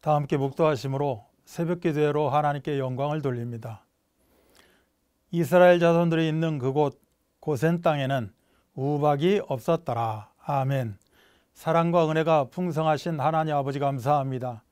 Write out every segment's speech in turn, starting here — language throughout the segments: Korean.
다 함께 묵도하심으로 새벽 기도회로 하나님께 영광을 돌립니다. 이스라엘 자손들이 있는 그곳 고센 땅에는 우박이 없었더라. 아멘. 사랑과 은혜가 풍성하신 하나님 아버지 감사합니다.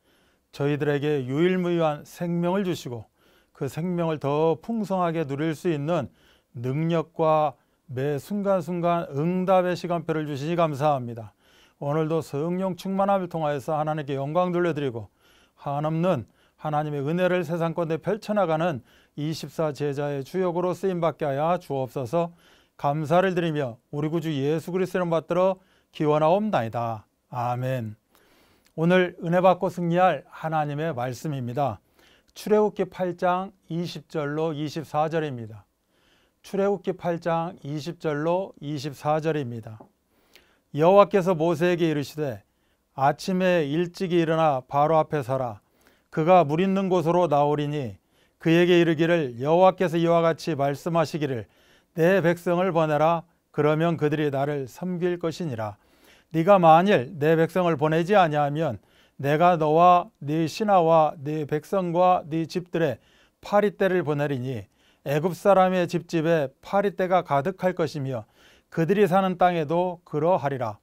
저희들에게 유일무이한 생명을 주시고 그 생명을 더 풍성하게 누릴 수 있는 능력과 매 순간순간 응답의 시간표를 주시니 감사합니다. 오늘도 성령 충만함을 통하여서 하나님께 영광 돌려드리고 한없는 하나님의 은혜를 세상 건데 펼쳐나가는 24제자의 주역으로 쓰임받게 하여 주옵소서 감사를 드리며 우리 구주 예수 그리스도를 받들어 기원하옵나이다. 아멘 오늘 은혜 받고 승리할 하나님의 말씀입니다. 출애굽기 8장 20절로 24절입니다. 출애굽기 8장 20절로 24절입니다. 여호와께서 모세에게 이르시되 아침에 일찍 일어나 바로 앞에 서라. 그가 물 있는 곳으로 나오리니 그에게 이르기를 여호와께서 이와 같이 말씀하시기를 내 백성을 보내라. 그러면 그들이 나를 섬길 것이니라. 네가 만일 내 백성을 보내지 아니하면 내가 너와 네 신하와 네 백성과 네 집들의 파리떼를 보내리니 애굽 사람의 집집에 파리떼가 가득할 것이며 그들이 사는 땅에도 그러하리라.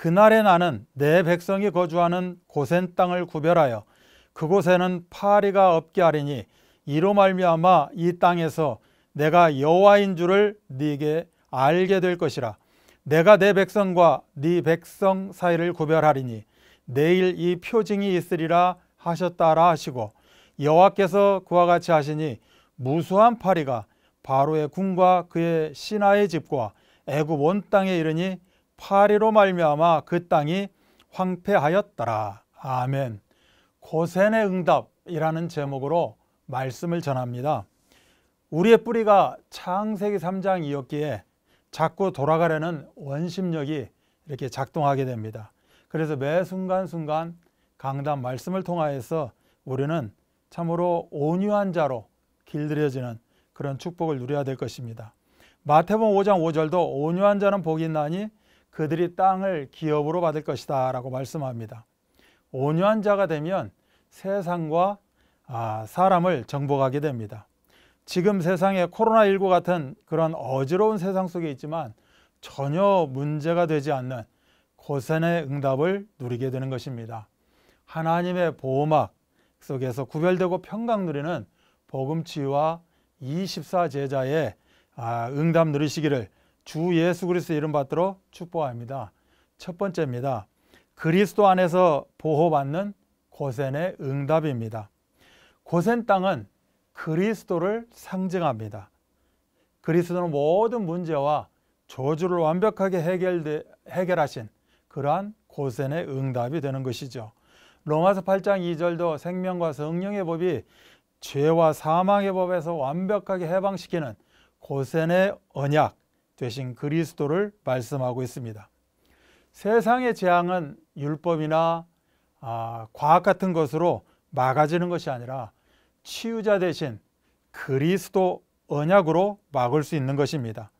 그날에 나는 내 백성이 거주하는 고센 땅을 구별하여 그곳에는 파리가 없게 하리니 이로 말미암아 이 땅에서 내가 여호와인 줄을 네게 알게 될 것이라 내가 내 백성과 네 백성 사이를 구별하리니 내일 이 표징이 있으리라 하셨다라 하시고 여호와께서 그와 같이 하시니 무수한 파리가 바로의 궁과 그의 신하의 집과 애굽 온 땅에 이르니 파리로 말미암아 그 땅이 황폐하였더라. 아멘. 고센의 응답이라는 제목으로 말씀을 전합니다. 우리의 뿌리가 창세기 3장이었기에 자꾸 돌아가려는 원심력이 이렇게 작동하게 됩니다. 그래서 매 순간순간 강단 말씀을 통하여서 우리는 참으로 온유한 자로 길들여지는 그런 축복을 누려야 될 것입니다. 마태복음 5장 5절도 온유한 자는 복이 나니 그들이 땅을 기업으로 받을 것이다 라고 말씀합니다. 온유한 자가 되면 세상과 아, 사람을 정복하게 됩니다. 지금 세상에 코로나19 같은 그런 어지러운 세상 속에 있지만 전혀 문제가 되지 않는 고센의 응답을 누리게 되는 것입니다. 하나님의 보호막 속에서 구별되고 평강 누리는 복음치유와 24제자의 아, 응답 누리시기를 주 예수 그리스도 이름 받들어 축복합니다. 첫 번째입니다. 그리스도 안에서 보호받는 고센의 응답입니다. 고센 땅은 그리스도를 상징합니다. 그리스도는 모든 문제와 저주를 완벽하게 해결 해결하신 그러한 고센의 응답이 되는 것이죠. 로마서 8장 2절도 생명과 성령의 법이 죄와 사망의 법에서 완벽하게 해방시키는 고센의 언약, 되신 그리스도를 말씀하고 있습니다. 세상의 재앙은 율법이나 아, 과학 같은 것으로 막아지는 것이 아니라 치유자 대신 그리스도 언약으로 막을 수 있는 것입니다.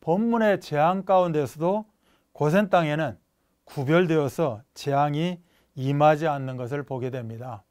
본문의 재앙 가운데서도 고센 땅에는 구별되어서 재앙이 임하지 않는 것을 보게 됩니다.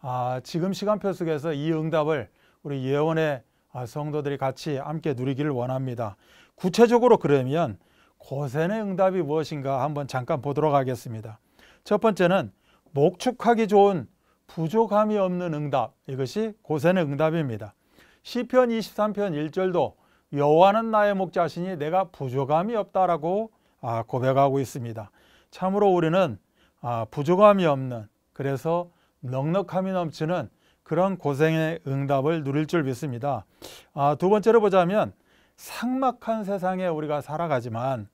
아, 지금 시간표 속에서 이 응답을 우리 예원의 아, 성도들이 같이 함께 누리기를 원합니다. 구체적으로 그러면 고센의 응답이 무엇인가 한번 잠깐 보도록 하겠습니다. 첫 번째는 목축하기 좋은 부족함이 없는 응답 이것이 고센의 응답입니다. 시편 23편 1절도 여호와는 나의 목자시니 내가 부족함이 없다라고 아, 고백하고 있습니다. 참으로 우리는 아, 부족함이 없는 그래서 넉넉함이 넘치는 그런 고생의 응답을 누릴 줄 믿습니다. 아, 두 번째로 보자면 삭막한 세상에 우리가 살아가지만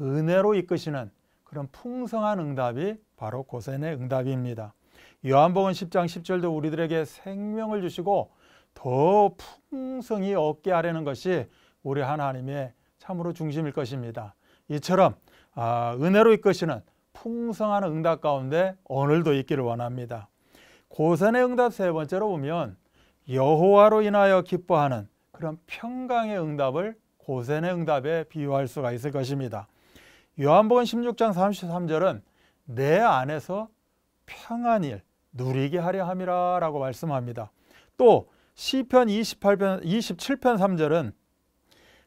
은혜로 이끄시는 그런 풍성한 응답이 바로 고센의 응답입니다. 요한복음 10장 10절도 우리들에게 생명을 주시고 더 풍성히 얻게 하려는 것이 우리 하나님의 참으로 중심일 것입니다. 이처럼 아, 은혜로 이끄시는 풍성한 응답 가운데 오늘도 있기를 원합니다. 고선의 응답 세 번째로 보면 여호와로 인하여 기뻐하는 그런 평강의 응답을 고센의 응답에 비유할 수가 있을 것입니다. 요한복음 16장 33절은 내 안에서 평안일 누리게 하려 함이라 라고 말씀합니다. 또 시편 28편 27편 3절은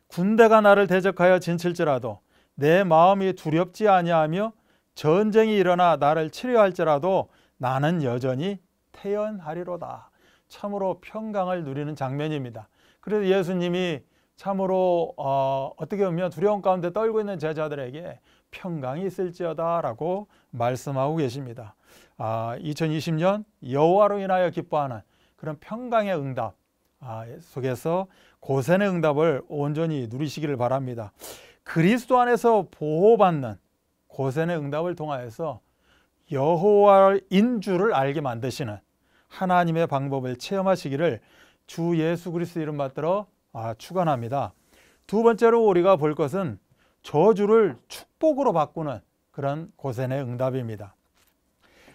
군대가 나를 대적하여 진칠지라도 내 마음이 두렵지 아니하며 전쟁이 일어나 나를 치료할지라도 나는 여전히 태연하리로다. 참으로 평강을 누리는 장면입니다. 그래서 예수님이 참으로 어, 어떻게 보면 두려움 가운데 떨고 있는 제자들에게 평강이 있을지어다라고 말씀하고 계십니다. 아, 2020년 여호와로 인하여 기뻐하는 그런 평강의 응답 아, 속에서 고센의 응답을 온전히 누리시기를 바랍니다. 그리스도 안에서 보호받는 고센의 응답을 통하여서 여호와인 줄을 알게 만드시는 하나님의 방법을 체험하시기를 주 예수 그리스도 이름 받들어 아, 축원합니다. 두 번째로 우리가 볼 것은 저주를 축복으로 바꾸는 그런 고센의 응답입니다.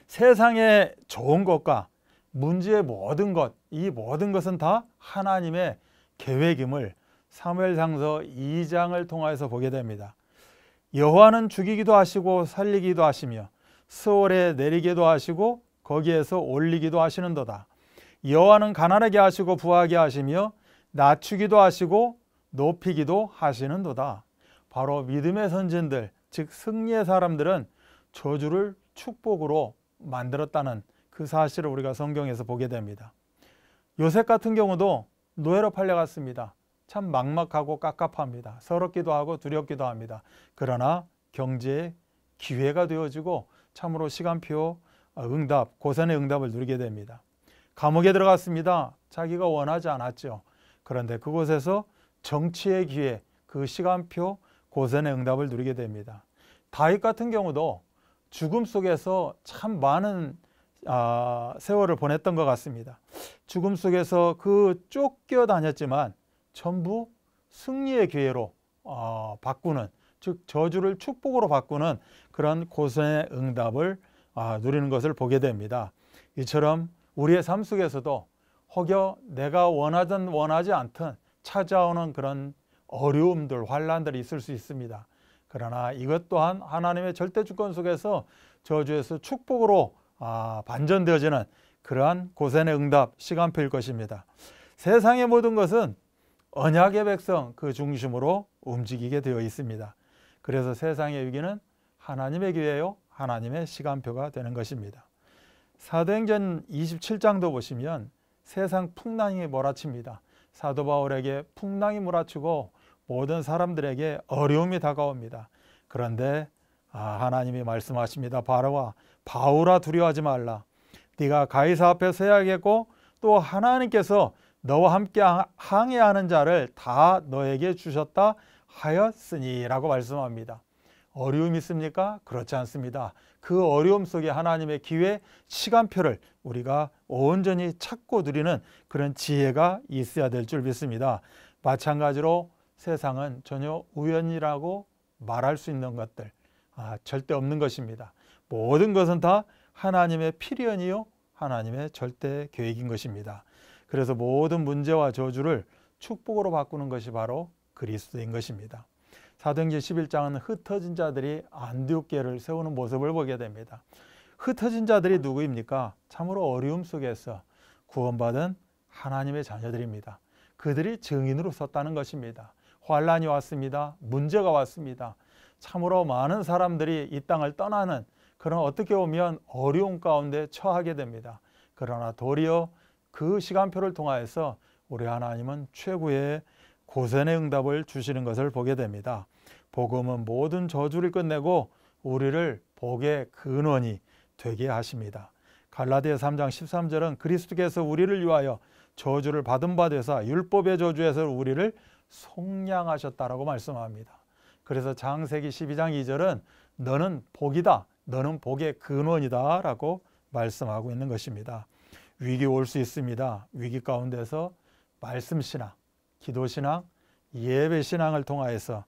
세상의 좋은 것과 문제의 모든 것, 이 모든 것은 다 하나님의 계획임을 사무엘상서 2장을 통하여서 보게 됩니다. 여호와는 죽이기도 하시고 살리기도 하시며 스월에 내리기도 하시고 거기에서 올리기도 하시는도다. 여호와는 가난하게 하시고 부하게 하시며 낮추기도 하시고 높이기도 하시는도다. 바로 믿음의 선진들, 즉 승리의 사람들은 저주를 축복으로 만들었다는 그 사실을 우리가 성경에서 보게 됩니다. 요셉 같은 경우도 노예로 팔려갔습니다. 참 막막하고 깝깝합니다. 서럽기도 하고 두렵기도 합니다. 그러나 경제의 기회가 되어지고 참으로 시간표 어, 응답, 고산의 응답을 누리게 됩니다. 감옥에 들어갔습니다. 자기가 원하지 않았죠. 그런데 그곳에서 정치의 기회, 그 시간표, 고선의 응답을 누리게 됩니다. 다윗 같은 경우도 죽음 속에서 참 많은 아, 세월을 보냈던 것 같습니다. 죽음 속에서 그 쫓겨다녔지만 전부 승리의 기회로 어, 바꾸는 즉 저주를 축복으로 바꾸는 그런 고선의 응답을 아, 누리는 것을 보게 됩니다. 이처럼 우리의 삶 속에서도 혹여 내가 원하든 원하지 않든 찾아오는 그런 어려움들, 환란들이 있을 수 있습니다. 그러나 이것 또한 하나님의 절대 주권 속에서 저주에서 축복으로 아, 반전되어지는 그러한 고센의 응답 시간표일 것입니다. 세상의 모든 것은 언약의 백성 그 중심으로 움직이게 되어 있습니다. 그래서 세상의 위기는 하나님의 기회요 하나님의 시간표가 되는 것입니다. 사도행전 27장도 보시면 세상 풍랑이 몰아칩니다. 사도 바울에게 풍랑이 몰아치고 모든 사람들에게 어려움이 다가옵니다. 그런데 아, 하나님이 말씀하십니다. 바로와 바울아 두려워하지 말라. 네가 가이사 앞에 서야겠고 또 하나님께서 너와 함께 항해하는 자를 다 너에게 주셨다 하였으니라고 말씀합니다. 어려움이 있습니까? 그렇지 않습니다. 그 어려움 속에 하나님의 기회, 시간표를 우리가 온전히 찾고 누리는 그런 지혜가 있어야 될 줄 믿습니다. 마찬가지로 세상은 전혀 우연이라고 말할 수 있는 것들 아, 절대 없는 것입니다. 모든 것은 다 하나님의 필연이요 하나님의 절대 계획인 것입니다. 그래서 모든 문제와 저주를 축복으로 바꾸는 것이 바로 그리스도인 것입니다. 사도행전 11장은 흩어진 자들이 안디옥계를 세우는 모습을 보게 됩니다. 흩어진 자들이 누구입니까? 참으로 어려움 속에서 구원받은 하나님의 자녀들입니다. 그들이 증인으로 섰다는 것입니다. 환란이 왔습니다. 문제가 왔습니다. 참으로 많은 사람들이 이 땅을 떠나는 그런 어떻게 보면 어려움 가운데 처하게 됩니다. 그러나 도리어 그 시간표를 통하여서 우리 하나님은 최고의 고생의 응답을 주시는 것을 보게 됩니다. 복음은 모든 저주를 끝내고 우리를 복의 근원이 되게 하십니다. 갈라디아 3장 13절은 그리스도께서 우리를 위하여 저주를 받은 바 되사 율법의 저주에서 우리를 속량하셨다라고 말씀합니다. 그래서 장세기 12장 2절은 너는 복이다. 너는 복의 근원이다. 라고 말씀하고 있는 것입니다. 위기 올 수 있습니다. 위기 가운데서 말씀신앙, 기도신앙, 예배신앙을 통하여서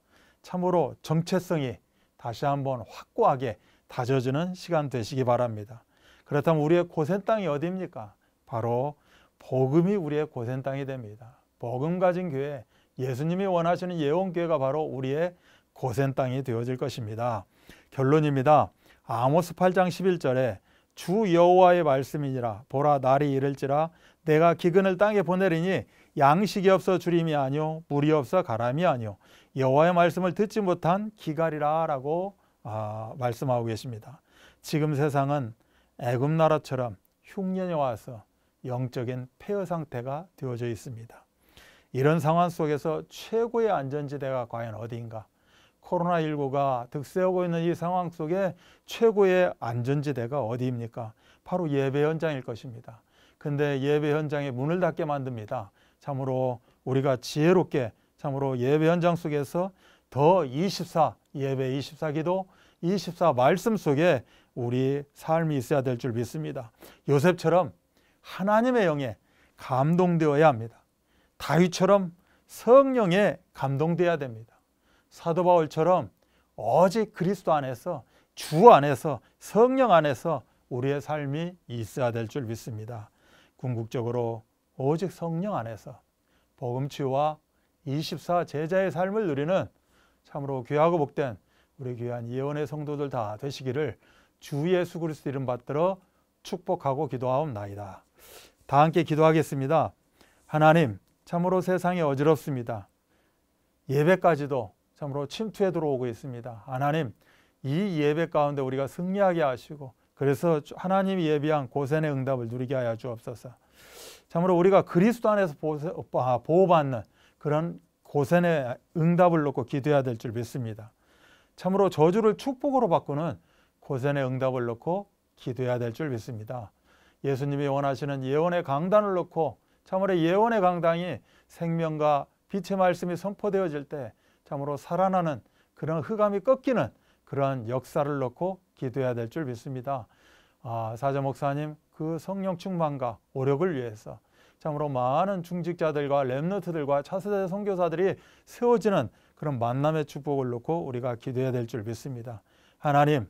참으로 정체성이 다시 한번 확고하게 다져지는 시간 되시기 바랍니다. 그렇다면 우리의 고센 땅이 어디입니까? 바로 복음이 우리의 고센 땅이 됩니다. 복음 가진 교회, 예수님이 원하시는 예원교회가 바로 우리의 고센 땅이 되어질 것입니다. 결론입니다. 아모스 8장 11절에 주 여호와의 말씀이니라 보라 날이 이를지라 내가 기근을 땅에 보내리니 양식이 없어 주림이 아니요 물이 없어 가람이 아니요 여호와의 말씀을 듣지 못한 기갈이라라고 아, 말씀하고 계십니다. 지금 세상은 애굽 나라처럼 흉년에 와서 영적인 폐허 상태가 되어져 있습니다. 이런 상황 속에서 최고의 안전지대가 과연 어디인가? 코로나19가 득세하고 있는 이 상황 속에 최고의 안전지대가 어디입니까? 바로 예배 현장일 것입니다. 근데 예배 현장에 문을 닫게 만듭니다. 참으로 우리가 지혜롭게 참으로 예배 현장 속에서 더 24, 예배 24 기도, 24 말씀 속에 우리 삶이 있어야 될 줄 믿습니다. 요셉처럼 하나님의 영에 감동되어야 합니다. 다윗처럼 성령에 감동되어야 됩니다. 사도 바울처럼 오직 그리스도 안에서 주 안에서 성령 안에서 우리의 삶이 있어야 될 줄 믿습니다. 궁극적으로 오직 성령 안에서 복음치유와 24 제자의 삶을 누리는 참으로 귀하고 복된 우리 귀한 예언의 성도들 다 되시기를 주 예수 그리스도 이름 받들어 축복하고 기도하옵나이다. 다 함께 기도하겠습니다. 하나님, 참으로 세상이 어지럽습니다. 예배까지도 참으로 침투해 들어오고 있습니다. 하나님, 이 예배 가운데 우리가 승리하게 하시고 그래서 하나님이 예비한 고센의 응답을 누리게 하여 주옵소서. 참으로 우리가 그리스도 안에서 아, 보호받는 그런 고생의 응답을 놓고 기도해야 될 줄 믿습니다. 참으로 저주를 축복으로 바꾸는 고생의 응답을 놓고 기도해야 될 줄 믿습니다. 예수님이 원하시는 예언의 강단을 놓고 참으로 예언의 강당이 생명과 빛의 말씀이 선포되어질 때 참으로 살아나는 그런 흑암이 꺾이는 그러한 역사를 놓고 기도해야 될 줄 믿습니다. 아, 사자 목사님 그 성령 충만과 오력을 위해서 참으로 많은 중직자들과 렘너트들과 차세대 선교사들이 세워지는 그런 만남의 축복을 놓고 우리가 기도해야 될 줄 믿습니다. 하나님,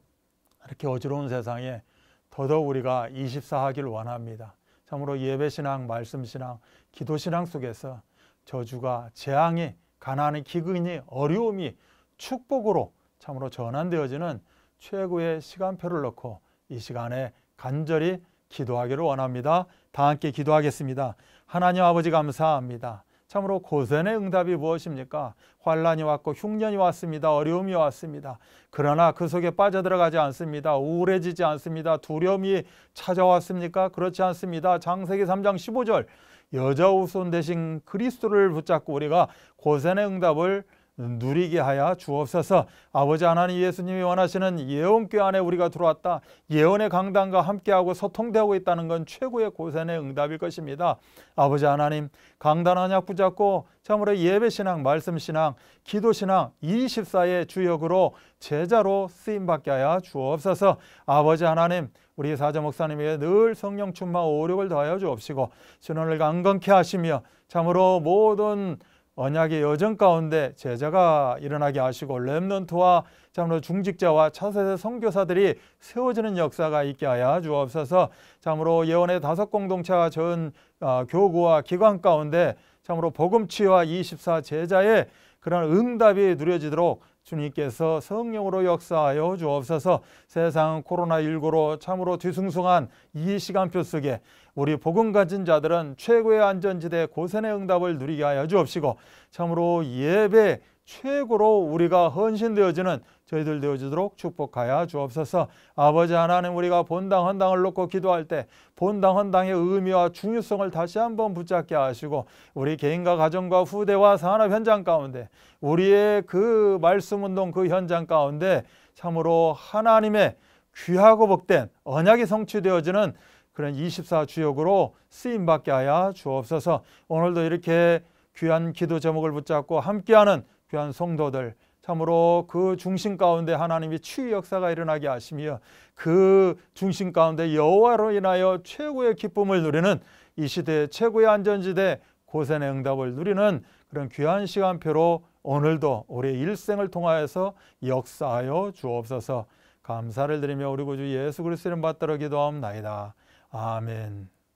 이렇게 어지러운 세상에 더더욱 우리가 2 4하기 원합니다. 참으로 예배신앙, 말씀신앙, 기도신앙 속에서 저주가, 재앙이, 가난이, 기근이, 어려움이 축복으로 참으로 전환되어지는 최고의 시간표를 놓고 이 시간에 간절히 기도하기를 원합니다. 다 함께 기도하겠습니다. 하나님 아버지 감사합니다. 참으로 고전의 응답이 무엇입니까? 환란이 왔고 흉년이 왔습니다. 어려움이 왔습니다. 그러나 그 속에 빠져들어가지 않습니다. 우울해지지 않습니다. 두려움이 찾아왔습니까? 그렇지 않습니다. 장세기 3장 15절 여자 우손 대신 그리스도를 붙잡고 우리가 고전의 응답을 누리게 하여 주옵소서 아버지 하나님 예수님이 원하시는 예언교 안에 우리가 들어왔다. 예언의 강단과 함께하고 소통되고 있다는 건 최고의 고생의 응답일 것입니다. 아버지 하나님 강단 언약 붙잡고 참으로 예배신앙, 말씀신앙, 기도신앙 24의 주역으로 제자로 쓰임받게 하여 주옵소서 아버지 하나님 우리 사자 목사님에게 늘 성령 충만 오력을 더하여 주옵시고 신원을 강건케 하시며 참으로 모든 언약의 여정 가운데 제자가 일어나게 하시고 렘넌트와 참으로 중직자와 차세대 선교사들이 세워지는 역사가 있게 하여 주옵소서. 참으로 예언의 다섯 공동체와 전 아, 교구와 기관 가운데 참으로 복음치와 24 제자의 그런 응답이 누려지도록 주님께서 성령으로 역사하여 주옵소서 세상 코로나19로 참으로 뒤숭숭한 이 시간표 속에 우리 복음 가진 자들은 최고의 안전지대 고센의 응답을 누리게 하여 주옵시고 참으로 예배 최고로 우리가 헌신되어지는 저희들 되어지도록 축복하여 주옵소서. 아버지 하나님 우리가 본당 헌당을 놓고 기도할 때 본당 헌당의 의미와 중요성을 다시 한번 붙잡게 하시고 우리 개인과 가정과 후대와 산업 현장 가운데 우리의 그 말씀 운동 그 현장 가운데 참으로 하나님의 귀하고 복된 언약이 성취되어지는 그런 24주역으로 쓰임받게 하여 주옵소서 오늘도 이렇게 귀한 기도 제목을 붙잡고 함께하는 귀한 성도들 참으로 그 중심 가운데 하나님이 치유 역사가 일어나게 하시며 그 중심 가운데 여호와로 인하여 최고의 기쁨을 누리는 이 시대의 최고의 안전지대 고센의 응답을 누리는 그런 귀한 시간표로 오늘도 우리의 일생을 통하여서 역사하여 주옵소서 감사를 드리며 우리 구주 예수 그리스도를 받들어 기도함나이다 아멘.